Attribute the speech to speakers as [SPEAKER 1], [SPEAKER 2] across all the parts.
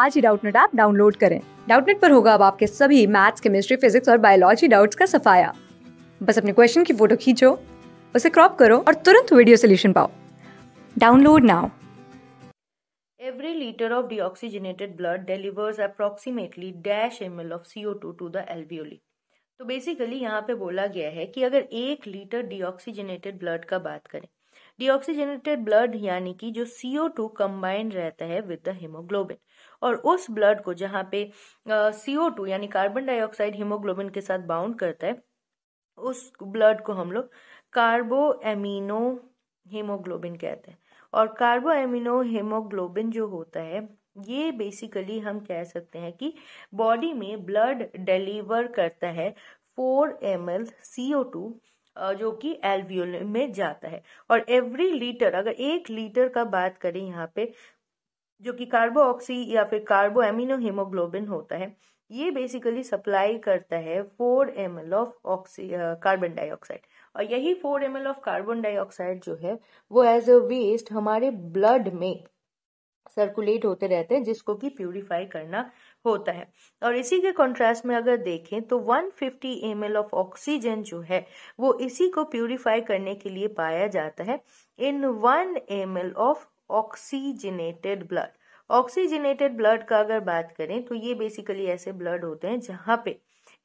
[SPEAKER 1] आज ही Doubtnut app download करें डाउटनेट पर होगा अब आपके सभी मैथ्स केमिस्ट्री फिजिक्स और बायोलॉजी डाउट्स का सफाया बस अपने क्वेश्चन की फोटो खींचो उसे क्रॉप करो और तुरंत वीडियो सोल्यूशन पाओ download now
[SPEAKER 2] Every liter of deoxygenated blood delivers approximately dash ml of CO2 to the alveoli. तो बेसिकली यहाँ पे बोला गया है कि अगर एक लीटर डिऑक्सीजनेटेड ब्लड का बात करें डिऑक्सीजनेटेड ब्लड यानी कि जो सीओ टू कंबाइंड रहता है विद द हीमोग्लोबिन और उस ब्लड को जहाँ पे सीओ टू यानी कार्बन डाइऑक्साइड हीमोग्लोबिन के साथ बाउंड करता है उस ब्लड को हम लोग कार्बो एमिनो हीमोग्लोबिन कहते हैं और कार्बो एमिनो हीमोग्लोबिन जो होता है ये बेसिकली हम कह सकते हैं कि बॉडी में ब्लड डिलीवर करता है four M L C O two जो कि एल्वियोल में जाता है और एवरी लीटर अगर एक लीटर का बात करें यहाँ पे जो कि ऑक्सी या फिर कार्बो एमिनो हीमोग्लोबिन होता है ये बेसिकली सप्लाई करता है four M L of oxy carbon dioxide और यही four M L of carbon dioxide जो है वो एज अ वेस्ट हमारे ब्लड में सर्कुलेट होते रहते हैं जिसको कि प्यूरिफाई करना होता है और इसी के कंट्रास्ट में अगर देखें तो 150 फिफ्टी एम ऑफ ऑक्सीजन जो है वो इसी को प्यूरिफाई करने के लिए पाया जाता है in one M of oxygenated blood oxygenated blood का अगर बात करें तो ये बेसिकली ऐसे ब्लड होते हैं जहाँ पे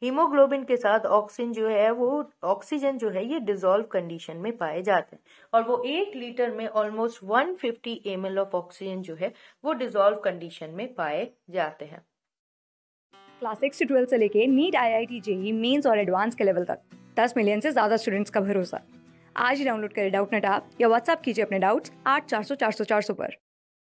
[SPEAKER 2] हीमोग्लोबिन के साथ ऑक्सीजन जो है वो ऑक्सीजन जो है ये डिजोल्व कंडीशन में पाए जाते हैं और वो एक लीटर में almost 150 fifty M of oxygen जो है वो डिजोल्व कंडीशन में पाए जाते हैं
[SPEAKER 1] क्लास सिक्स ट्वेल्थ से लेके NEET I I T JEE mains और एडवांस के लेवल तक दस मिलियन से ज्यादा स्टूडेंट्स का भरोसा आज ही डाउनलोड करें डाउट नेट ऐप या व्हाट्सएप कीजिए अपने डाउट्स आठ चार सौ चार सौ चार सौ पर